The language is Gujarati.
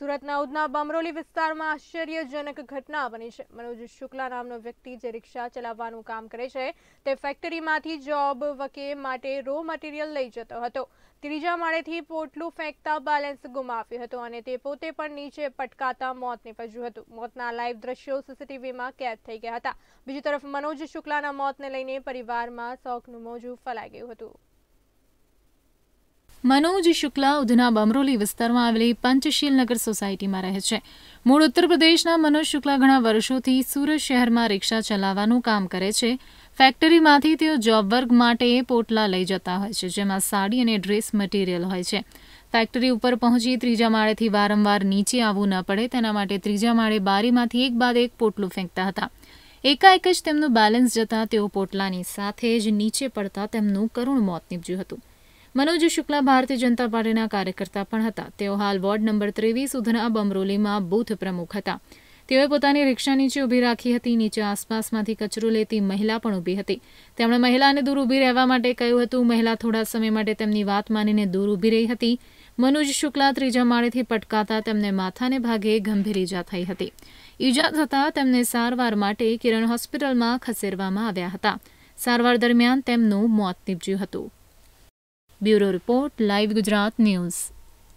સુરતના ઉધના બમરોલી વિસ્તારમાં આશ્ચર્યજનક ઘટના બની છે મનોજ શુક્લા નામનો વ્યક્તિ જે રિક્ષા ચલાવવાનું કામ કરે છે તે ફેક્ટરીમાંથી જોબ વકે માટે રો મટીરિયલ લઈ જતો હતો ત્રીજા માળેથી પોટલું ફેંકતા બેલેન્સ ગુમાવ્યું હતું અને તે પોતે પણ નીચે પટકાતા મોત નીપજ્યું હતું મોતના લાઈવ દ્રશ્યો સીસીટીવીમાં કેદ થઈ ગયા હતા બીજી તરફ મનોજ શુક્લાના મોતને લઈને પરિવારમાં શોકનું મોજું ફેલાઈ ગયું હતું મનોજ શુક્લા ઉધના બમરોલી વિસ્તારમાં આવેલી પંચશીલ નગર સોસાયટીમાં રહે છે મૂળ ઉત્તર પ્રદેશના મનોજ શુક્લા ઘણા વર્ષોથી સુરત શહેરમાં રિક્ષા ચલાવવાનું કામ કરે છે ફેક્ટરીમાંથી તેઓ જોબ વર્ગ માટે પોટલા લઈ જતા હોય છે જેમાં સાડી અને ડ્રેસ મટીરિયલ હોય છે ફેક્ટરી ઉપર પહોંચી ત્રીજા માળેથી વારંવાર નીચે આવવું ન પડે તેના માટે ત્રીજા માળે બારીમાંથી એક બાદ એક પોટલું ફેંકતા હતા એકાએક જ તેમનું બેલેન્સ જતા તેઓ પોટલાની સાથે જ નીચે પડતા તેમનું કરુણ મોત નીપજ્યું હતું મનોજ શુક્લા ભારતીય જનતા પાર્ટીના કાર્યકર્તા પણ હતા તેઓ હાલ વોર્ડ નંબર ત્રેવીસ ઉધના બમરોલીમાં બુથ પ્રમુખ હતા તેઓએ પોતાની રિક્ષા નીચે ઊભી રાખી હતી નીચે આસપાસમાંથી કચરો લેતી મહિલા પણ ઊભી હતી તેમણે મહિલાને દૂર ઊભી રહેવા માટે કહ્યું હતું મહિલા થોડા સમય માટે તેમની વાત માનીને દૂર ઊભી રહી હતી મનોજ શુક્લા ત્રીજા માળેથી પટકાતા તેમને માથાને ભાગે ગંભીર ઈજા થઈ હતી ઈજા થતાં તેમને સારવાર માટે કિરણ હોસ્પિટલમાં ખસેડવામાં આવ્યા હતા સારવાર દરમિયાન તેમનું મોત નીપજ્યું હતું bureau report live Gujarat news